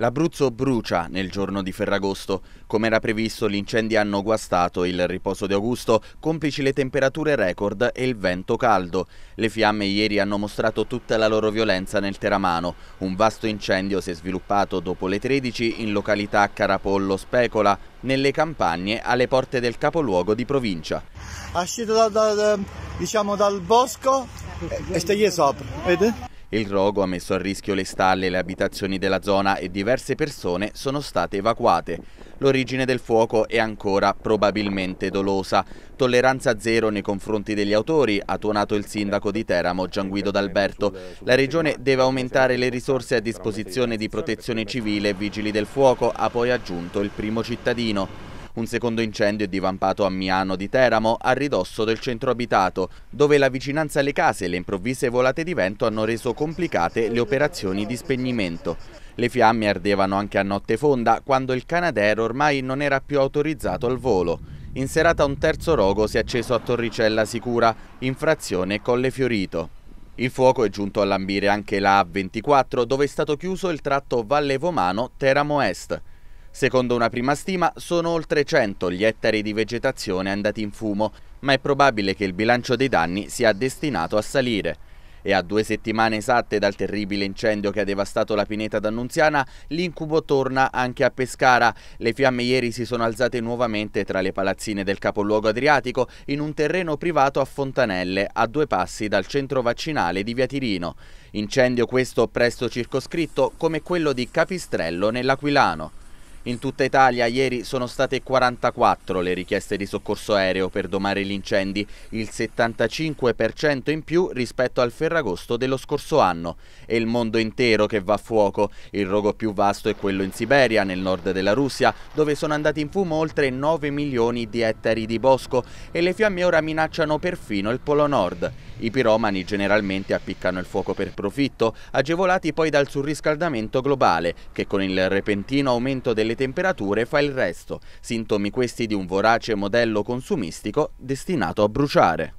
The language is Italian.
L'Abruzzo brucia nel giorno di Ferragosto. Come era previsto, gli incendi hanno guastato il riposo di Augusto, complici le temperature record e il vento caldo. Le fiamme ieri hanno mostrato tutta la loro violenza nel Teramano. Un vasto incendio si è sviluppato dopo le 13 in località Carapollo Specola, nelle campagne alle porte del capoluogo di provincia. È uscito da, da, diciamo, dal bosco e sta sopra, vedi? Il rogo ha messo a rischio le stalle e le abitazioni della zona e diverse persone sono state evacuate. L'origine del fuoco è ancora probabilmente dolosa. Tolleranza zero nei confronti degli autori, ha tuonato il sindaco di Teramo Gianguido D'Alberto. La regione deve aumentare le risorse a disposizione di protezione civile e vigili del fuoco, ha poi aggiunto il primo cittadino. Un secondo incendio è divampato a Miano di Teramo, a ridosso del centro abitato, dove la vicinanza alle case e le improvvise volate di vento hanno reso complicate le operazioni di spegnimento. Le fiamme ardevano anche a notte fonda, quando il Canadair ormai non era più autorizzato al volo. In serata un terzo rogo si è acceso a Torricella Sicura, in frazione Colle Fiorito. Il fuoco è giunto a lambire anche la A24, dove è stato chiuso il tratto Valle Vomano-Teramo Est. Secondo una prima stima, sono oltre 100 gli ettari di vegetazione andati in fumo, ma è probabile che il bilancio dei danni sia destinato a salire. E a due settimane esatte dal terribile incendio che ha devastato la pineta d'Annunziana, l'incubo torna anche a Pescara. Le fiamme ieri si sono alzate nuovamente tra le palazzine del capoluogo adriatico in un terreno privato a Fontanelle, a due passi dal centro vaccinale di Via Tirino. Incendio questo presto circoscritto come quello di Capistrello nell'Aquilano. In tutta Italia ieri sono state 44 le richieste di soccorso aereo per domare gli incendi, il 75% in più rispetto al Ferragosto dello scorso anno. È il mondo intero che va a fuoco. Il rogo più vasto è quello in Siberia, nel nord della Russia, dove sono andati in fumo oltre 9 milioni di ettari di bosco e le fiamme ora minacciano perfino il Polo Nord. I piromani generalmente appiccano il fuoco per profitto, agevolati poi dal surriscaldamento globale, che con il repentino aumento delle temperature fa il resto, sintomi questi di un vorace modello consumistico destinato a bruciare.